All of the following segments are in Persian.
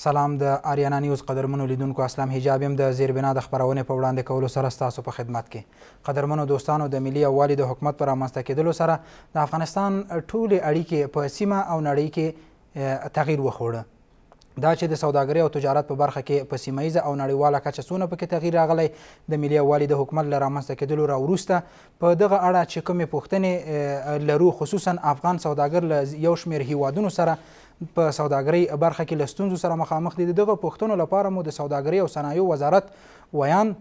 سلام د آریانا نیوز قدرمنو لیدونکو اسلام حجاب هم د زیربنا د خبرونه په وړاندې کولو سره ستاسو په خدمت کې قدرمنو دوستانو د ملي اوالي د حکومت پر رامنځته کېدلو سره د افغانستان ټولې اړیکې په سیمه او نړۍ کې تغییر وخوړه دا چې د سوداګرۍ او تجارت په برخه کې په سیمه ایزه او نړیواله کچه څونه پکې تغییر راغلی د ملي اوالي د حکومت له رامنځته کېدلو راوروسته په دغه اړه چې کومې پوښتنې لرو خصوصا افغان سوداګر له یو شمېر هیوادونو سره په سوداګرۍ برخه کې لستونزو سره مخامخ دي دغه پښتنو لپاره مو د سوداګرۍ او صنایعو وزارت ویان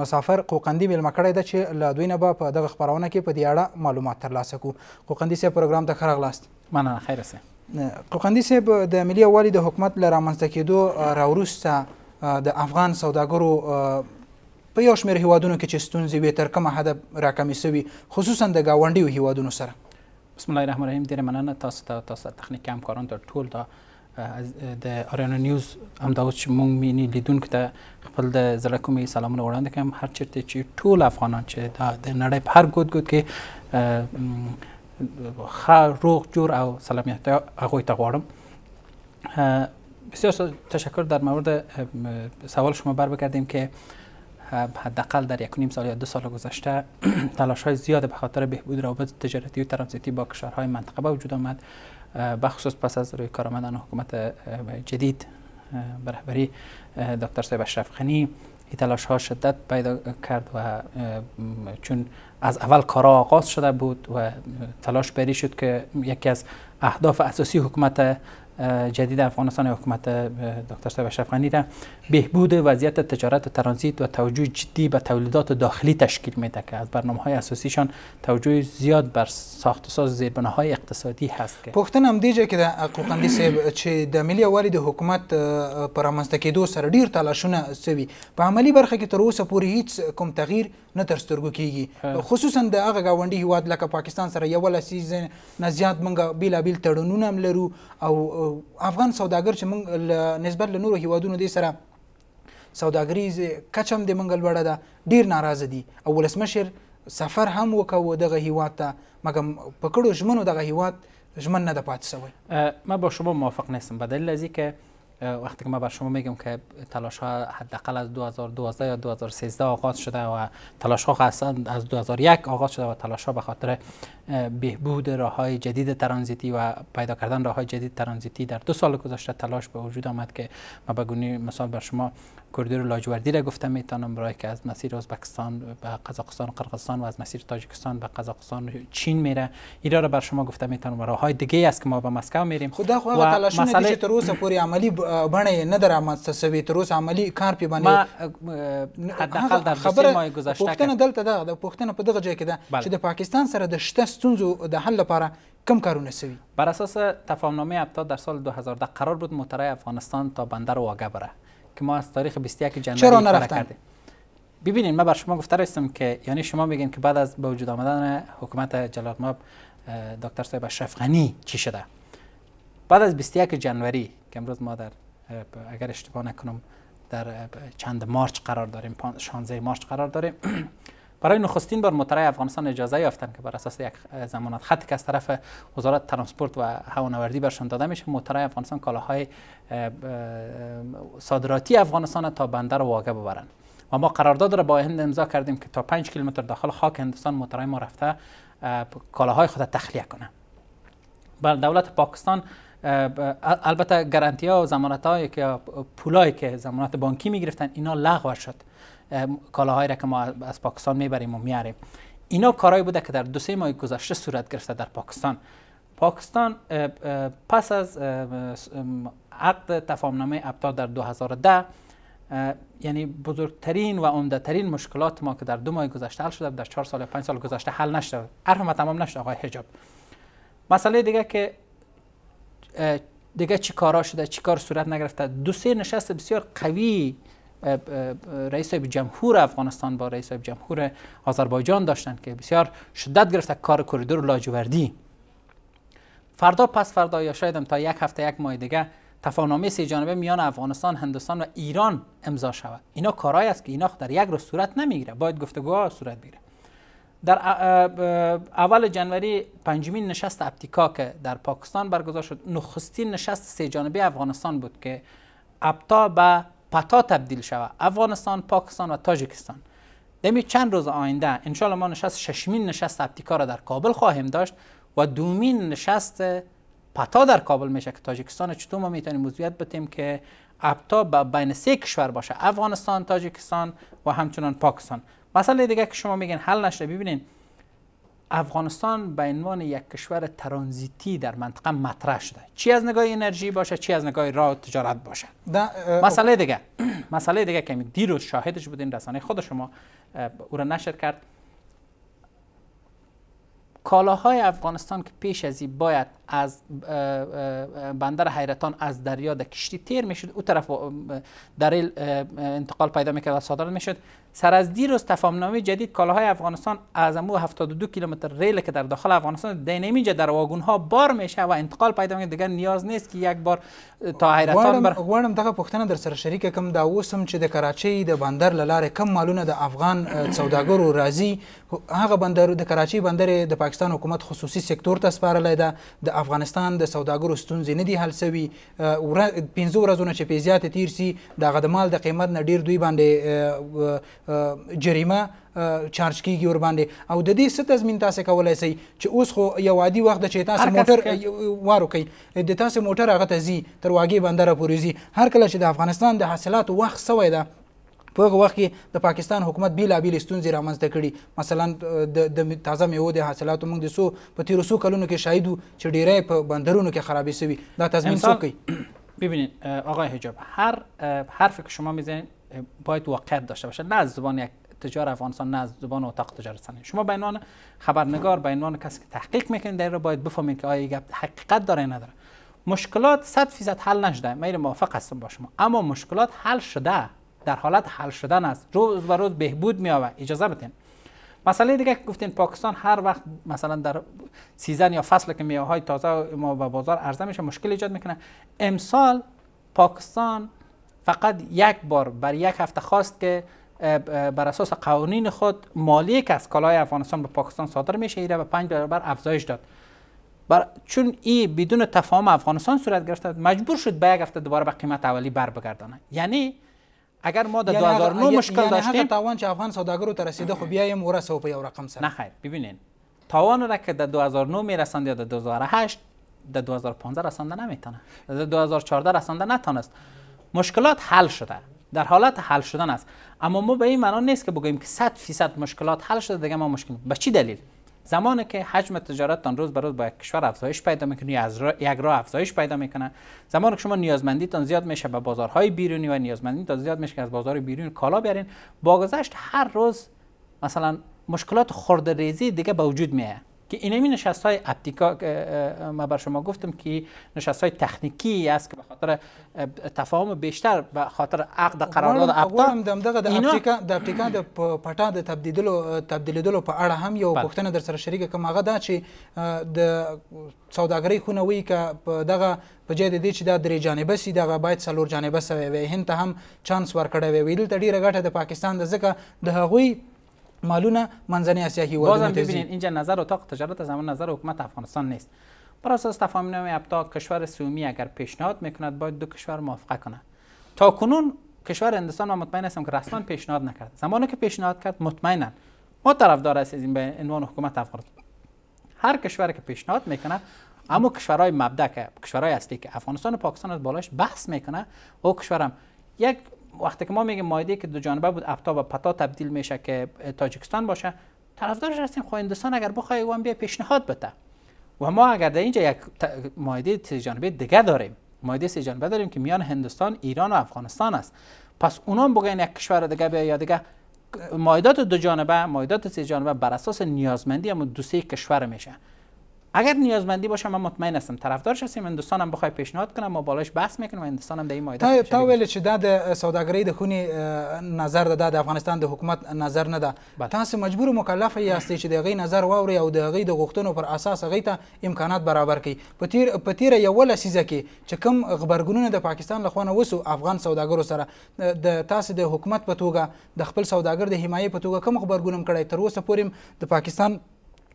مسافر قوقندی میلمه کړی ده چې له دوی نه به په دغه خپرونه کې په دې اړه معلومات ترلاسه کړو قوقندي صاحب پروګرام ته ښه راغلاست مننه خیر اوسې قوقندي صاحب د ملي یووالي د حکومت له رامنځته کېدو راوروسته د افغان سوداګرو په یو شمېر هیوادونو کې چې ستونزې وې تر کومه حده راکمې سوي خصوصا د ګاونډیو هیوادونو سره بسم الله الرحمن الرحیم ډیره مننه تاسو ته تاسو تخنیکی همکاران ته ټول ته د اریانا نیوز همدا اوس چې مونږ مینی لیدونکو ته خپل د زړه کومي سلامونه وړاندې کوم هر چیرته چې ټول افغانان چې د نړۍ په هر ګوټ ګوټ کې ښه روغ جوړ او سلامتیت هغوی ته غواړم بسیار تشکر در مورد سوال شما بر بگردیم که حداقل در یک نیم سال یا دو سال گذشته تلاش های زیاد به خاطر بهبود روابط تجارتی و ترانزیتی با کشورهای منطقه به وجود آمد خصوص پس از روی کار آمدن حکومت جدید به رهبری دکتر صاحب اشرف خنی این تلاش ها شدت پیدا کرد و چون از اول کارا آغاز شده بود و تلاش بری شد که یکی از اهداف اساسی حکومت جدید افغانستان حکومت دکتر سبه شفقانی را بهبود وضعیت تجارت ترانزیت و توجه جدی به تولیدات داخلی تشکیل میده که از برنامه های اساسیشان توجه زیاد بر ساخت و ساز های اقتصادی هست که پختن هم دیجه که در قوقندی سیب چې د ملي والي حکومت پر که کېدو سر ډیر تلاشونه سوی په عملی برخه که تر اوسه هیچ کم تغییر نه تر سترګو کیږي خصوصا د هغه گاونډي هیواد لکه پاکستان سره یو لسیز نه زیات منګه بیل تړونونه هم او افغان سوداګر چې موږ نسبت له نورو هیوادونو دی سره سوداګریز کچم د منګل وړه ده ډیر ناراضه دي او ولسمشر سفر هم وکاو دغه هیواد ته مګم پکړو ژمنو دغه هیواد ژمن نه ده پاتې شوی ما با شما موافق نیستم به دلیل از که وقتی که ما بر شما میگم که تلاش ها حداقل از 2012 یا 2013 آغاز شده و تلاش ها اصلا از 2001 آغاز شده و تلاش ها به خاطر بهبود راه های جدید ترانزیتی و پیدا کردن راه های جدید ترانزیتی در دو سال گذشته تلاش به وجود آمد که ما به مثال بر شما و لاجوردی را گفتم میتونم برای که از مسیر ازبکستان به قزاقستان قرقستان و از مسیر تاجیکستان به قزاقستان چین میره ایرا را بر شما گفتم میتونم و های دیگه است که ما به مسکو میریم خدا خب خو تلاش مسئله تر اوسه پوری عملی بنه نه در عملی کار پی ما حداقل در خبر ما گذشته دلته ده په دغه بله. چې د پاکستان سره د ستونزو د حل لپاره کم کارونه سوي بر اساس تفاهمنامه ابتا در سال 2010 قرار بود مطرح افغانستان تا بندر واگه بره که ما از تاریخ 21 جنوری چرا نرفتن؟ ببینید ما بر شما گفته هستم که یعنی شما میگین که بعد از به وجود آمدن حکومت جلال ماب دکتر صاحب اشرف غنی چی شده بعد از 21 جنوری که امروز ما در اگر اشتباه نکنم در چند مارچ قرار داریم 16 مارچ قرار داریم برای نخستین بار مطرح افغانستان اجازه یافتن که بر اساس یک زمانت خط که از طرف وزارت ترانسپورت و هوانوردی برشون داده میشه مطرح افغانستان کالاهای صادراتی افغانستان تا بندر واگه ببرن و ما قرارداد را با هند امضا کردیم که تا 5 کیلومتر داخل خاک هندستان مطرح ما رفته کالاهای خود تخلیه کنه بر بله، دولت پاکستان البته گارانتی ها و ضمانت هایی که پولایی که ضمانت بانکی می گرفتن اینا لغو شد کالاهایی را که ما از پاکستان میبریم و میاریم اینا کارهایی بوده که در دو سه ماه گذشته صورت گرفته در پاکستان پاکستان پس از عقد تفاهمنامه ابتا در 2010 یعنی بزرگترین و ترین مشکلات ما که در دو ماه گذشته حل شده در چهار سال پنج سال گذشته حل نشده حرف ما تمام نشده آقای حجاب مسئله دیگه که دیگه چی کارا شده چی کار صورت نگرفته دو سه نشست بسیار قوی رئیس جمهور افغانستان با رئیس جمهور آذربایجان داشتند که بسیار شدت گرفت کار کریدور لاجوردی فردا پس فردا یا شاید تا یک هفته یک ماه دیگه تفاهمنامه سه جانبه میان افغانستان، هندوستان و ایران امضا شود. اینا کارهایی است که اینا در یک روز صورت نمیگیره. باید گفتگوها صورت بگیره. در اول جنوری پنجمین نشست ابتیکا که در پاکستان برگزار شد نخستین نشست سه جانبه افغانستان بود که ابتا به پتا تبدیل شود افغانستان پاکستان و تاجیکستان دمی چند روز آینده انشالله ما نشست ششمین نشست اپتیکا را در کابل خواهیم داشت و دومین نشست پتا در کابل میشه که تاجیکستان چطور ما میتونیم موضوعیت بتیم که ابتا بین سه کشور باشه افغانستان تاجیکستان و همچنان پاکستان مسئله دیگه که شما میگین حل نشده ببینین افغانستان به عنوان یک کشور ترانزیتی در منطقه مطرح شده چی از نگاه انرژی باشه چی از نگاه راه تجارت باشه مسئله دیگه مسئله دیگه که دیروز شاهدش بودین رسانه خود شما او را نشر کرد کالاهای افغانستان که پیش از باید از بندر حیرتان از دریا در کشتی تیر میشد او طرف دریل انتقال پیدا میکرد و صادرات میشد سر از دیروز تفاهمنامه جدید کالاهای افغانستان از امو 72 کیلومتر ریل که در داخل افغانستان دینمینجا در واگون ها بار میشه و انتقال پیدا میکنه دیگر نیاز نیست که یک بار تا حیرتان بر غواړم دغه پوښتنه در سره شریک کم دا اوس هم چې د کراچۍ د بندر لاره کم مالونه د افغان سوداګرو راځي هغه بندر د کراچۍ بندر د پاکستان حکومت خصوصي سکتور ته سپارلی ده د افغانستان د سوداګرو ستونزې نه دي حل شوي پنځه ورځونه چې په زیاته تیر سي دغه د مال د قیمت نه ډیر دوی باندې جریمه چارج کیږي ور باندې او د دې ست تضمین تاسو کولای سي چې اوس خو یو عادي وخت چې تاسو موټر وارو کوي د تاسو موټر هغه ته زی تر واګي بندر پورې زی هر کله چې د افغانستان د حاصلات وخت سوی ده په هغه وخت کې د پاکستان حکومت بیلابیل ستونزې رامنځته کړي مثلا د تازه میوو د حاصلاتو موږ د سو په تیرو سو کلونو کې شاهدو چې ډیری په بندرونو کې خرابې شوي دا تضمین څوک کوي ببینید آقای حجاب هر حرفی که شما میزنید باید واقعیت داشته باشه نه از زبان یک تجار افغانستان نه از زبان اتاق تجارستانی. شما به عنوان خبرنگار به عنوان کسی که تحقیق میکنید در باید بفهمید که آیا گپ حقیقت داره نداره مشکلات 100 فیصد حل نشده من موافق هستم با شما اما مشکلات حل شده در حالت حل شدن است روز به روز بهبود آوه. اجازه بدین مسئله دیگه که گفتین پاکستان هر وقت مثلا در سیزن یا فصل که میوه های تازه ما به بازار عرضه میشه مشکل ایجاد میکنه امسال پاکستان فقط یک بار بر یک هفته خواست که بر اساس قوانین خود مالی که از کالای افغانستان به پاکستان صادر میشه ایره به پنج برابر افزایش داد بر چون این بدون تفاهم افغانستان صورت گرفت مجبور شد به یک هفته دوباره به قیمت اولی بر بگردانه یعنی اگر ما در 2009 یعنی, یعنی مشکل یعنی داشتیم تاوان چه افغان سوداگر رو ترسیده خو خب بیایم ورسو رقم سره نه خیر ببینین تاوان را که در 2009 میرسند یا در 2008 در 2015 رسانده نمیتونه در 2014 رسانده نتونست. مشکلات حل شده در حالت حل شدن است اما ما به این معنا نیست که بگوییم که 100 فیصد مشکلات حل شده دیگه ما مشکل به چی دلیل زمانی که حجم تجارت روز به روز با کشور افزایش پیدا میکنه از را... یک راه افزایش پیدا میکنه زمانی که شما نیازمندیتان زیاد میشه به بازارهای بیرونی و نیازمندیتان زیاد میشه که از بازار بیرون کالا بیارین با گذشت هر روز مثلا مشکلات خرده ریزی دیگه به وجود میاد که این همین نشست های اپتیکا ما بر شما گفتم که نشست های تکنیکی است که به خاطر تفاهم بیشتر به خاطر عقد قرارداد اپتا دغه د اپتیکا د اپتیکا د پټا د تبدیلولو تبدیلولو په اړه هم یو پوښتنه در سره شریک کوم هغه دا چې د سوداګرۍ خونه وی ک په دغه په جای د دې چې دا درې جانبه سي دغه باید څلور جانبه سوي وي هند ته هم چانس ورکړی وي ویل ته ډیره ګټه د پاکستان د ځکه د هغوی مالونه منځنی آسیا هیوادونه بازم ببینید اینجا نظر اتاق تجارت از همون نظر حکومت افغانستان نیست بر اساس تفاهم ابتا کشور سومی اگر پیشنهاد میکند باید دو کشور موافقه کنه تا کنون کشور هندستان ما مطمئن هستم که رسما پیشنهاد نکرد زمانی که پیشنهاد کرد مطمئنا ما طرفدار هستیم به عنوان حکومت افغانستان هر کشور که پیشنهاد میکنه اما کشورهای مبدا که کشورهای اصلی که افغانستان و پاکستان از بالاش بحث میکنه او کشورم یک وقتی که ما میگیم مایده که دو جانبه بود افتا و پتا تبدیل میشه که تاجیکستان باشه طرفدارش هستیم خو خب هندستان اگر بخوای اون بیا پیشنهاد بده و ما اگر در اینجا یک مایده سه جانبه دیگه داریم مایده سه جانبه داریم که میان هندستان ایران و افغانستان است پس اونام بگن یک کشور دیگه بیا یا دیگه مایدات دو جانبه مایدات سه جانبه بر اساس نیازمندی هم دو سه کشور میشه اگر نیازمندی باشه من مطمئن هستم طرفدارش هستیم هندوستان هم بخوای پیشنهاد کنم ما بالاش بحث میکنیم هندوستان هم در این مایده تا ویل چې دا د سوداګری د خونی نظر ده د افغانستان د حکومت نظر نه ده تاسو مجبور و مکلف یاستئ چې د غي نظر واوري او د غي د غوښتنو پر اساس غي ته امکانات برابر کړي په تیر په تیر یو لسیزه کې چې کوم خبرګونونه د پاکستان له خوانه وسو افغان سوداګرو سره د تاسو د حکومت په توګه د خپل سوداګر د حمایت په توګه کوم خبرګونم کړی تر اوسه پورې د پاکستان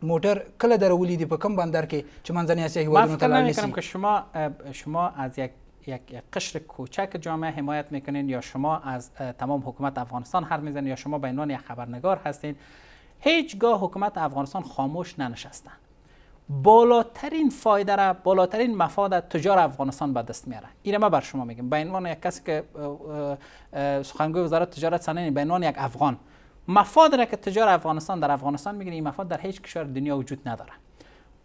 موټر کله در اولی په کم بندر کې چې منځنۍ اسیا هیوادونو که شما شما از یک یک قشر کوچک جامعه حمایت میکنین یا شما از تمام حکومت افغانستان حرف میزنین یا شما به عنوان یک خبرنگار هستین هیچگاه حکومت افغانستان خاموش ننشستن بالاترین فایده را بالاترین مفاد تجار افغانستان به دست میاره این ما بر شما میگیم به عنوان یک کسی که سخنگوی وزارت تجارت سنین به عنوان یک افغان مفاد را که تجار افغانستان در افغانستان میگیره این مفاد در هیچ کشور دنیا وجود نداره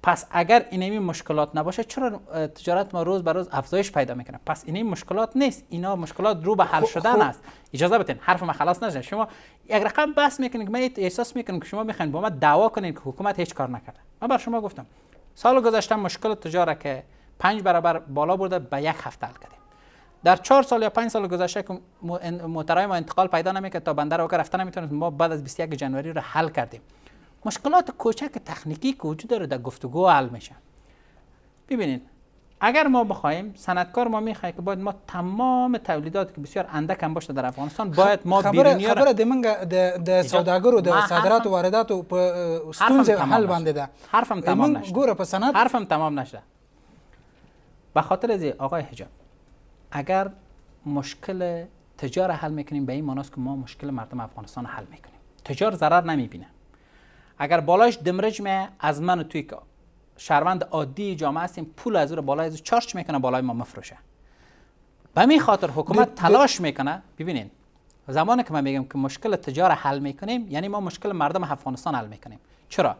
پس اگر اینمی مشکلات نباشه چرا تجارت ما روز بر روز افزایش پیدا میکنه پس این مشکلات نیست اینا مشکلات رو به حل خب، شدن خب. است اجازه بدین حرف ما خلاص نشه شما یک رقم بس میکنید من احساس میکنم که شما میخواین با ما دعوا کنین که حکومت هیچ کار نکرده من بر شما گفتم سال گذشته مشکل تجارت که پنج برابر بالا برده به یک هفته در چهار سال یا پنج سال گذشته که موترهای ما انتقال پیدا نمیکرد تا بندر اوکر رفتن نمیتونست ما بعد از 21 جنوری رو حل کردیم مشکلات کوچک تکنیکی که وجود داره در گفتگو حل میشه ببینید اگر ما بخوایم سندکار ما میخوای که باید ما تمام تولیدات که بسیار اندک هم باشه در افغانستان خب، باید ما بیرونی خبر خبر د سوداگر و د صادرات و واردات و ستونز حل بنده ده حرفم تمام نشد ګوره په حرفم تمام نشده به خاطر از آقای حجاب اگر مشکل تجار حل میکنیم به این معناست که ما مشکل مردم افغانستان حل میکنیم تجار ضرر نمیبینه اگر بالاش دمرج می از من و توی که شهروند عادی جامعه هستیم پول از رو بالای از چارچ میکنه بالای ما مفروشه به می خاطر حکومت تلاش میکنه ببینین زمانی که من میگم که مشکل تجار حل میکنیم یعنی ما مشکل مردم افغانستان حل میکنیم چرا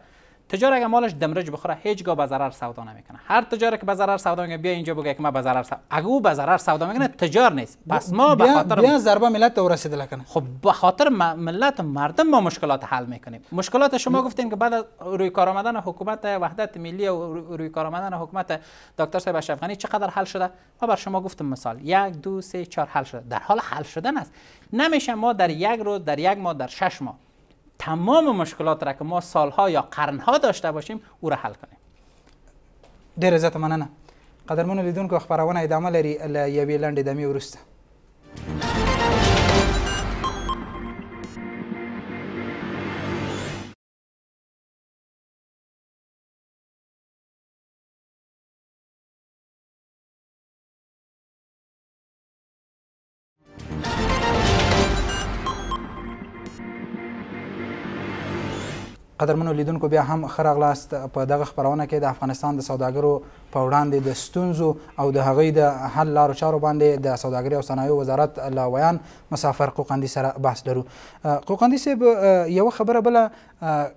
تجار اگه مالش دمرج بخوره هیچگاه به ضرر سودا نمیکنه هر تجاری که به ضرر سودا میکنه بیا اینجا بگه که من به ضرر سودا اگه او به ضرر سودا میکنه تجار نیست پس ما به خاطر بیا ضربه ملت تو رسیده لکنه خب به خاطر ملت مردم ما مشکلات حل میکنیم مشکلات شما گفتین که بعد از روی کار آمدن حکومت وحدت ملی و روی کار آمدن حکومت دکتر صاحب اشرف غنی چقدر حل شده ما بر شما گفتم مثال یک دو سه چهار حل شده در حال حل شدن است نمیشه ما در یک روز در یک ماه در شش ماه تمام مشکلات را که ما سالها یا قرنها داشته باشیم او را حل کنیم دیر زیاته مننه لیدون که خبرونه ادامه لري له یوې لنډې دمې وروسته قدرمنو لیدونکو بیا هم خرغلاست په دغه خبرونه کې د افغانستان د سوداګرو په وړاندې د ستونزو او د هغې د حل لارو چارو باندې د سوداګرۍ او صنایعو وزارت له ویان مسافر قوقندي سره بحث لرو قوقندي صاحب یوه خبره بله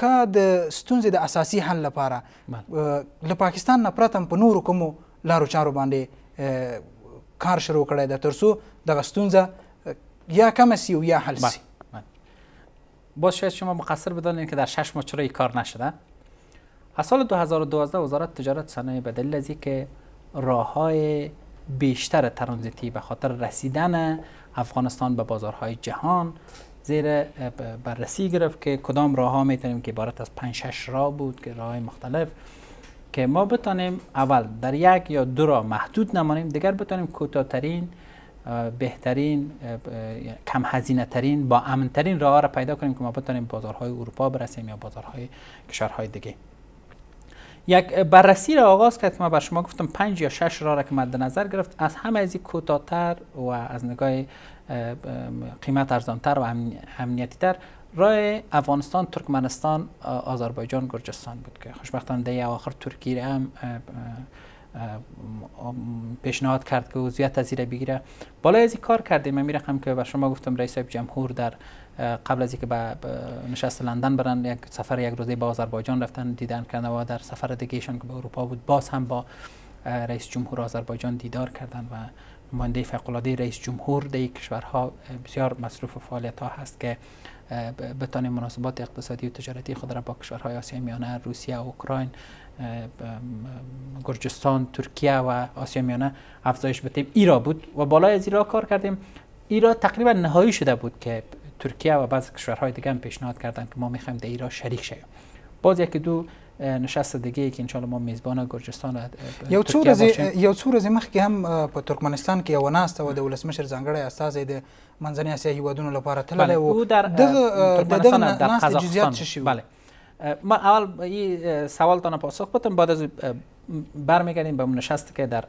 که د ستونزې د اساسي حل لپاره له پاکستان نه پرته په نورو کومو لارو چارو باندې کار شروع کړی دی تر څو دغه ستونزه یا کمه سي او یا حل سي باز شاید شما مقصر بدانید که در شش ماه چرا کار نشده از سال 2012 وزارت تجارت صنایع به دلیل از که راه بیشتر ترانزیتی به خاطر رسیدن افغانستان به بازارهای جهان زیر بررسی گرفت که کدام راه ها میتونیم که عبارت از 5 6 راه بود که راه مختلف که ما بتانیم اول در یک یا دو راه محدود نمانیم دیگر بتانیم کوتاهترین بهترین کم هزینه ترین با امن ترین راه را پیدا کنیم که ما بتونیم بازارهای اروپا برسیم یا بازارهای کشورهای دیگه یک بررسی را آغاز کرد که ما بر شما گفتم پنج یا شش راه را که مد نظر گرفت از همه از کوتاه‌تر و از نگاه قیمت ارزانتر و امنیتی تر راه افغانستان، ترکمنستان، آذربایجان، گرجستان بود که خوشبختانه در آخر ترکیه هم پیشنهاد کرد که عضویت از بگیره بالای از این کار کردیم من رقم که به شما گفتم رئیس جمهور در قبل از اینکه به نشست لندن برن یک سفر یک روزه به آذربایجان رفتن دیدن کردن و در سفر دیگه که به اروپا بود باز هم با رئیس جمهور آذربایجان دیدار کردن و نماینده فوقالعاده رئیس جمهور در کشورها بسیار مصروف و فعالیت ها هست که بتانیم مناسبات اقتصادی و تجارتی خود را با کشورهای آسیا میانه روسیه اوکراین گرجستان ترکیه و آسیا میانه افزایش بتیم ایرا بود و بالای از ایرا کار کردیم ایرا تقریبا نهایی شده بود که ترکیه و بعض کشورهای دیگه هم پیشنهاد کردند که ما میخوایم در ایرا شریک شویم باز یکی دو نشست دیگه ای که الله ما میزبان گرجستان یو تور از یو مخ ورځې هم په ترکمنستان کې یو و د مشر ځانګړی استاد د منځنۍ اسیا هیوادونو لپاره تللی بله، و دغه دغه د جزئیات بله ما اول این سوالتان پاسخ بدم بعد از برمیگردیم به نشست که در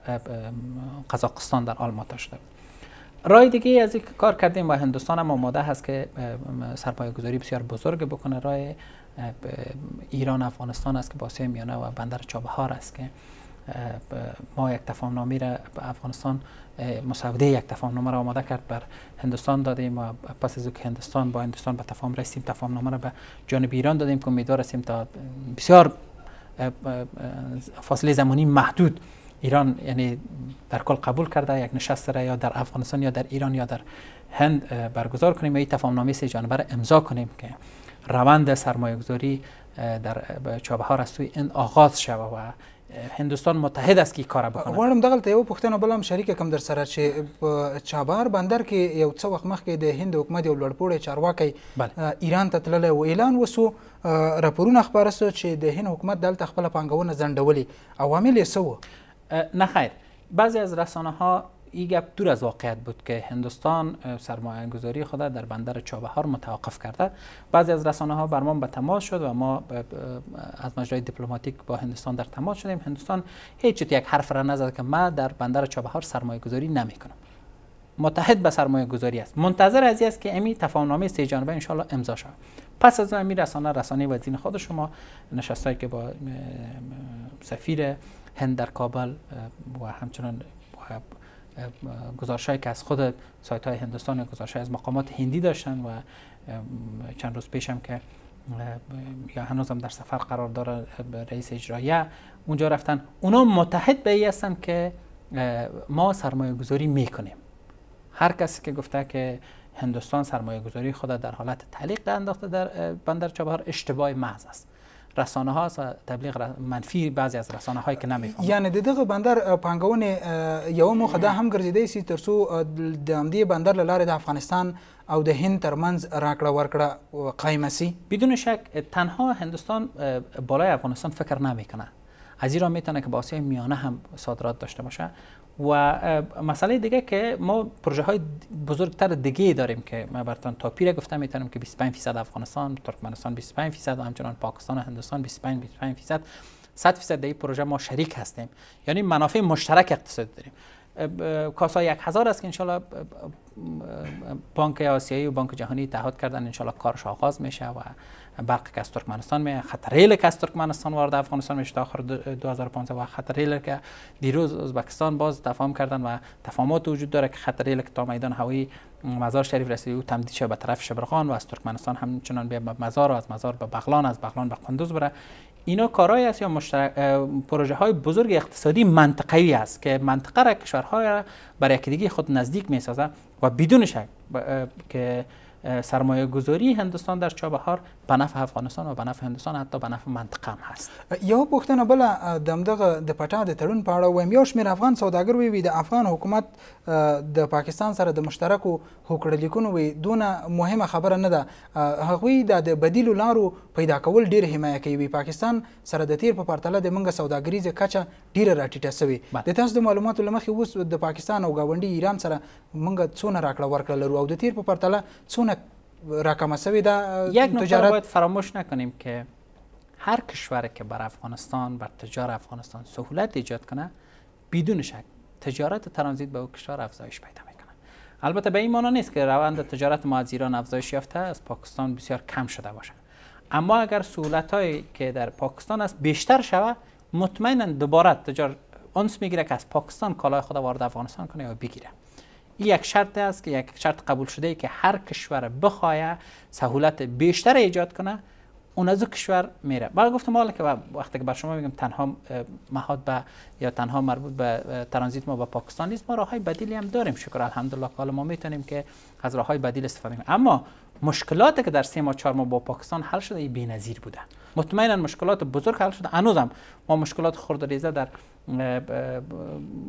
قزاقستان در آلماتا شده رای دیگه از این کار کردیم و هندوستان هم آماده هست که سرمایه گذاری بسیار بزرگ بکنه رای ایران افغانستان است که باسه میانه و بندر چابهار است که ما یک نامی را به افغانستان مسوده یک نامه را آماده کرد بر هندوستان دادیم و پس از که هندوستان با هندوستان به تفاهم رسیدیم نامه را به جانب ایران دادیم که امیدوار هستیم تا بسیار فاصله زمانی محدود ایران یعنی در کل قبول کرده یک نشست را یا در افغانستان یا در ایران یا در هند برگزار کنیم و این تفاهمنامه سه جانبه را امضا کنیم که روند سرمایه‌گذاری در چابهار از سوی این آغاز شوه و هندستان متحد است که کار بکنه غواړم دغه ته یو پوښتنه بل هم شریک کم در سره چې چابهار بندر کې یو څه وخت مخکې د هند حکومت یو لړپوړی چارواکی ایران ته تللی و اعلان وسو راپورونه خبره سو چې د هند حکومت دلته خپله پانګونه ځنډولې عوامل یې څه نه خیر بعضی از رسانه ها این گپ دور از واقعیت بود که هندوستان سرمایه گذاری خود در بندر چابهار متوقف کرده بعضی از رسانه ها بر به تماس شد و ما از مجرای دیپلماتیک با هندوستان در تماس شدیم هندوستان هیچ یک حرف را نزد که من در بندر چابهار سرمایه گذاری نمی کنم متحد به سرمایه گذاری است منتظر از است که امی تفاهمنامه سه جانبه ان امضا شود پس از امی رسانه رسانه وزین خود شما نشستایی که با سفیر هند در کابل و همچنان گزارش که از خود سایت های هندوستان گزارش از مقامات هندی داشتن و چند روز پیش هم که یا هم در سفر قرار داره رئیس اجرایه اونجا رفتن اونا متحد به ای هستن که ما سرمایه گذاری میکنیم هر کسی که گفته که هندوستان سرمایه گذاری خود در حالت تعلیق انداخته در بندر چابهار اشتباه محض است رسانه ها تبلیغ منفی بعضی از رسانه هایی که نمیفهمن یعنی دغه بندر پنګونې یو مخه ده هم ګرځیدای سي ترڅو د همدې بندر لاره د افغانستان او د هند ترمنځ راکړه ورکړه قایم سی بدون شک تنها هندستان بالای افغانستان فکر نمیکنه از ایران میتونه که با آسیای میانه هم صادرات داشته باشه و مسئله دیگه که ما پروژه های بزرگتر دیگه داریم که من براتون تا پیره گفتم میتونم که 25 فیصد افغانستان ترکمنستان 25 فیصد همچنان پاکستان و هندوستان 25 25 فیصد 100 فیصد این پروژه ما شریک هستیم یعنی منافع مشترک اقتصادی داریم کاسا یک هزار است که انشالله بانک آسیایی و بانک جهانی تعهد کردن انشالله کارش آغاز میشه و برق که از ترکمنستان می خط ریل که از ترکمنستان وارد افغانستان میشه تا آخر 2015 و خط ریل که دیروز ازبکستان باز تفاهم کردن و تفاهمات وجود داره که خط ریل که تا میدان هوایی مزار شریف رسید او تمدید شد به طرف شبرغان و از ترکمنستان همچنان به مزار و از مزار به بغلان از بغلان به قندوز بره اینا کارهایی است یا مشترک پروژه های بزرگ اقتصادی منطقه‌ای است که منطقه را کشورها برای یکدیگه خود نزدیک می‌سازد و بدون شک که سرمایه گذاری هندوستان در چابهار به نفع افغانستان و به نفع هندوستان حتی به نفع منطقه هم هست یو پوښتنه بل د دغه د پټا د تړون په اړه وایم یو شمیر افغان سوداګر وی د افغان حکومت د پاکستان سره د مشترکو هوکړلیکونو وی دونه مهمه خبره نه ده هغوی د بدیلو لارو پیدا کول ډیر حمایه کوي پاکستان سره د تیر په پرتله د منګه سوداګریزه کچه ډیره راټیټه شوې د تاسو د معلوماتو لمخې اوس د پاکستان او گاونډي ایران سره منګه څونه راکړه ورکړه لرو او د تیر په پرتله څونه رقم سوی یک باید فراموش نکنیم که هر کشور که بر افغانستان بر تجار افغانستان سهولت ایجاد کنه بدون شک تجارت ترانزیت به او کشور افزایش پیدا میکنه البته به این معنا نیست که روند تجارت ما از ایران افزایش یافته از پاکستان بسیار کم شده باشه اما اگر سهولت هایی که در پاکستان است بیشتر شود مطمئنا دوباره تجار انس میگیره که از پاکستان کالای خود وارد افغانستان کنه یا بگیره این یک شرط است که یک شرط قبول شده ای که هر کشور بخواه سهولت بیشتر ایجاد کنه اون از کشور میره با گفتم حالا که وقتی که بر شما میگم تنها مهاد به یا تنها مربوط به ترانزیت ما به پاکستان نیست ما راه های بدیلی هم داریم شکر الحمدلله که ما میتونیم که از راه های بدیل استفاده کنیم اما مشکلاتی که در سه ماه چهار ماه با پاکستان حل شده بی‌نظیر بوده مطمئنا مشکلات بزرگ حل شده انوزم ما مشکلات خرد ریزه در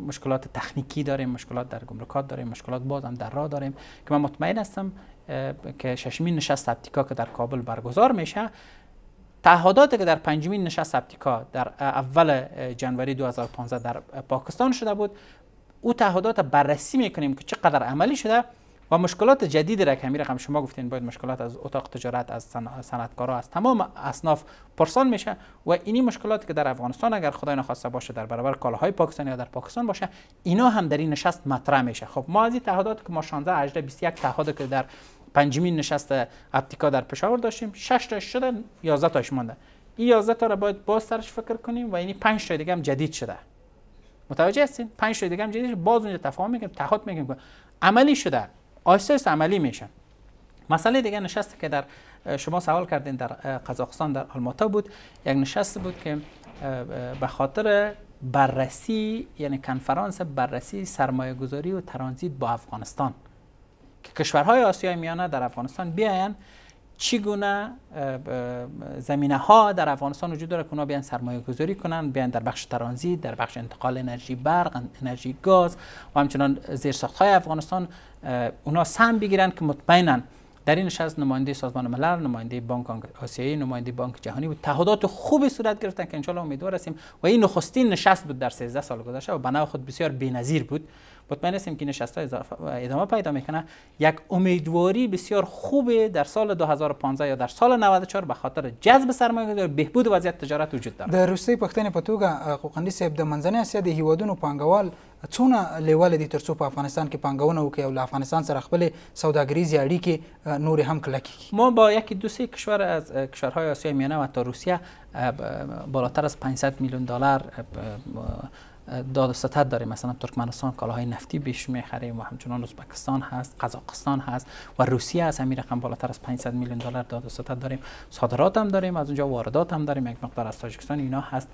مشکلات تخنیکی داریم مشکلات در گمرکات داریم مشکلات باز هم در راه داریم که من مطمئن هستم که ششمین نشست اپتیکا که در کابل برگزار میشه تعهداتی که در پنجمین نشست اپتیکا در اول جنوری 2015 در پاکستان شده بود او تعهدات بررسی میکنیم که چقدر عملی شده و مشکلات جدید را که همین رقم شما گفتین باید مشکلات از اتاق تجارت از صنعتکارا از تمام اصناف پرسان میشه و اینی مشکلاتی که در افغانستان اگر خدای نخواسته باشه در برابر کالاهای پاکستان یا در پاکستان باشه اینا هم در این نشست مطرح میشه خب ما از این تعهدات که ما 16 18 21 تعهد که در پنجمین نشست اپتیکا در پشاور داشتیم 6 تا شده 11 تاش مانده این 11 تا را باید باز سرش فکر کنیم و اینی 5 تا دیگه هم جدید شده متوجه هستین 5 تا دیگه هم جدید باز اونجا تفاهم میکنیم تعهد میکنیم عملی شده آیسته عملی میشن. مسئله دیگه نشست که در شما سوال کردین در قزاقستان در آلماتا بود یک نشست بود که به خاطر بررسی یعنی کنفرانس بررسی سرمایه گذاری و ترانزیت با افغانستان که کشورهای آسیای میانه در افغانستان بیاین چگونه زمینه ها در افغانستان وجود داره که اونا بیان سرمایه گذاری کنن بیان در بخش ترانزیت در بخش انتقال انرژی برق انرژی گاز و همچنان زیر های افغانستان اونا سم بگیرن که مطمئنا در این نشست نماینده سازمان ملل نماینده بانک آسیایی نماینده بانک جهانی بود تعهدات خوبی صورت گرفتن که انشالله امیدوار هستیم و این نخستین نشست بود در 13 سال گذشته و بنا خود بسیار بی‌نظیر بود مطمئن هستیم که نشست ها ادامه پیدا میکنه یک امیدواری بسیار خوبه در سال 2015 یا در سال 94 به خاطر جذب سرمایه‌گذاری بهبود وضعیت تجارت وجود دارد در روسیه پختن پتوگا توګه صاحب د اسیا د هیوادونو څونه لیواله دي ترڅو په افغانستان کې پانګونه وکړي او له افغانستان سره خپل سوداګریزي کې نور هم کلکی ما با یکی دو سه کشور از کشورهای آسیا میانه و تا روسیه بالاتر از 500 میلیون دلار داد ستت داریم مثلا ترکمنستان کالاهای نفتی بیش میخریم و همچنان ازبکستان هست قزاقستان هست و روسیه از همین رقم بالاتر از 500 میلیون دلار داد ستت داریم صادرات هم داریم از اونجا واردات هم داریم یک مقدار از تاجیکستان اینا هست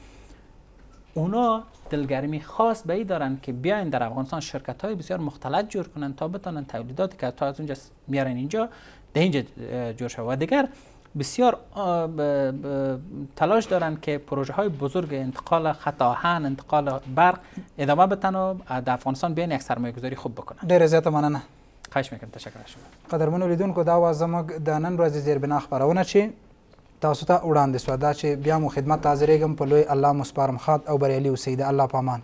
اونا دلگرمی خاص به ای دارن که بیاین در افغانستان شرکت های بسیار مختلط جور کنن تا بتانن تولیداتی که تا از اونجا میارن اینجا در اینجا جور شود و دیگر بسیار تلاش دارن که پروژه های بزرگ انتقال خط انتقال برق ادامه بتن و در افغانستان بیاین یک سرمایه گذاری خوب بکنن در زیاته مننه خواهش میکنم تشکر شما من ولیدونکو دا وازمک دانن نن زیر بنا خبرونه تاسو ته وړاندې سو دا چې بیا مو خدمت حاضرېږم په لوی الله مسپارم خات او بریالي اوسئ د الله پامان